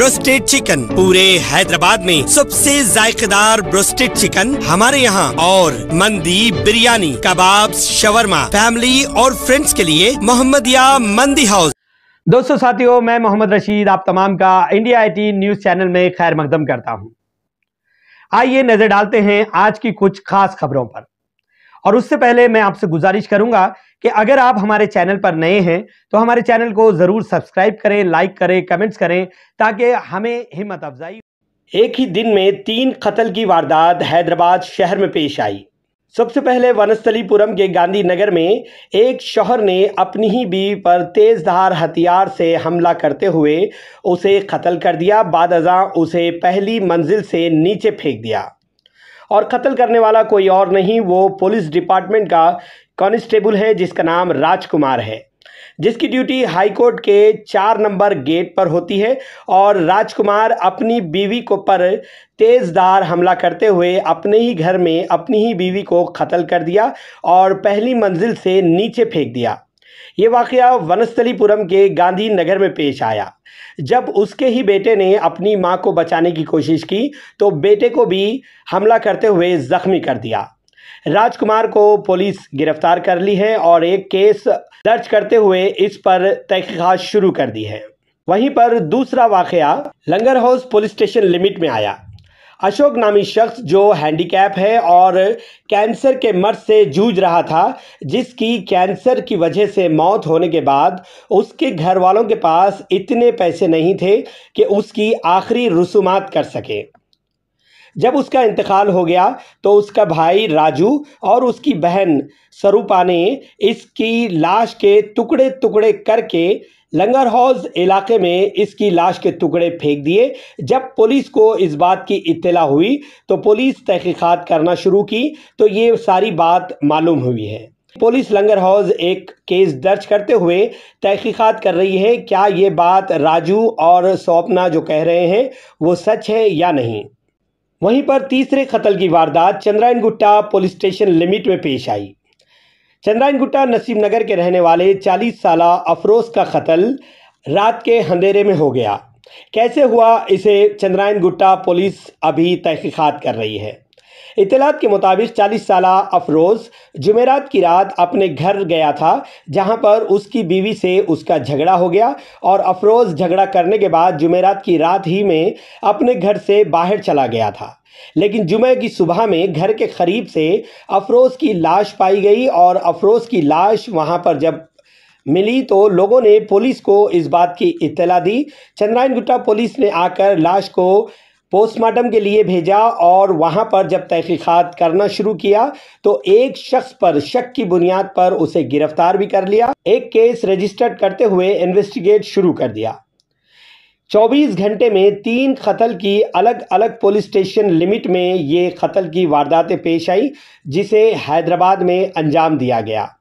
Bronsted chicken पूरे हैदराबाद में सबसे जायकेदार ब्रोस्टेड चिकन हमारे यहाँ और मंदी बिरयानी कबाब शवरमा फैमिली और फ्रेंड्स के लिए मोहम्मदिया मंदी हाउस दोस्तों साथियों मैं मोहम्मद रशीद आप तमाम का इंडिया आई न्यूज चैनल में खैर मकदम करता हूँ आइए नजर डालते हैं आज की कुछ खास खबरों पर और उससे पहले मैं आपसे गुजारिश करूंगा कि अगर आप हमारे चैनल पर नए हैं तो हमारे चैनल को ज़रूर सब्सक्राइब करें लाइक करें कमेंट्स करें ताकि हमें हिम्मत अफजाई एक ही दिन में तीन कत्ल की वारदात हैदराबाद शहर में पेश आई सबसे पहले वनस्थलीपुरम के गांधी नगर में एक शोहर ने अपनी ही बीवी पर तेज धार हथियार से हमला करते हुए उसे कत्ल कर दिया बाद उसे पहली मंजिल से नीचे फेंक दिया और कत्ल करने वाला कोई और नहीं वो पुलिस डिपार्टमेंट का कॉन्स्टेबल है जिसका नाम राजकुमार है जिसकी ड्यूटी हाईकोर्ट के चार नंबर गेट पर होती है और राजकुमार अपनी बीवी को पर तेज़दार हमला करते हुए अपने ही घर में अपनी ही बीवी को कत्ल कर दिया और पहली मंजिल से नीचे फेंक दिया ये वाक़ वनस्थलीपुरम के गांधी नगर में पेश आया जब उसके ही बेटे ने अपनी मां को बचाने की कोशिश की तो बेटे को भी हमला करते हुए ज़ख्मी कर दिया राजकुमार को पुलिस गिरफ्तार कर ली है और एक केस दर्ज करते हुए इस पर तहकीकात शुरू कर दी है वहीं पर दूसरा वाकया Langar House police station limit में आया अशोक नामी शख्स जो हैंडीकैप है और कैंसर के मर्ज से जूझ रहा था जिसकी कैंसर की वजह से मौत होने के बाद उसके घर वालों के पास इतने पैसे नहीं थे कि उसकी आखिरी रसूमात कर सके जब उसका इंतकाल हो गया तो उसका भाई राजू और उसकी बहन सरूपा ने इसकी लाश के टुकड़े टुकड़े करके लंगर हौज इलाके में इसकी लाश के टुकड़े फेंक दिए जब पुलिस को इस बात की इत्तला हुई तो पुलिस तहकीक़ात करना शुरू की तो ये सारी बात मालूम हुई है पुलिस लंगर हाउस एक केस दर्ज करते हुए तहकीक़ात कर रही है क्या ये बात राजू और स्वप्ना जो कह रहे हैं वो सच है या नहीं वहीं पर तीसरे कतल की वारदात Chandrayan Gutta police station limit में पेश आई चंद्रायन गुट्टा नसीम नगर के रहने वाले 40 साल अफरोज का कत्ल रात के अंधेरे में हो गया कैसे हुआ इसे चंद्रायन गुट्टा पुलिस अभी तहकीकात कर रही है इतलात के मुताबिक 40 साल अफरोज़ जुमेरात की रात अपने घर गया था जहां पर उसकी बीवी से उसका झगड़ा हो गया और अफरोज़ झगड़ा करने के बाद जुमेरात की रात ही में अपने घर से बाहर चला गया था लेकिन जुमे की सुबह में घर के करीब से अफरोज़ की लाश पाई गई और अफरोज़ की लाश वहां पर जब मिली तो लोगों ने पुलिस को इस बात की इतला दी चंद्रायन गुट्टा पुलिस ने आकर लाश को पोस्टमार्टम के लिए भेजा और वहाँ पर जब तहकीक़ात करना शुरू किया तो एक शख्स पर शक की बुनियाद पर उसे गिरफ्तार भी कर लिया एक केस रजिस्टर्ड करते हुए इन्वेस्टिगेट शुरू कर दिया 24 घंटे में तीन कतल की अलग अलग पुलिस स्टेशन लिमिट में ये कतल की वारदातें पेश आई जिसे हैदराबाद में अंजाम दिया गया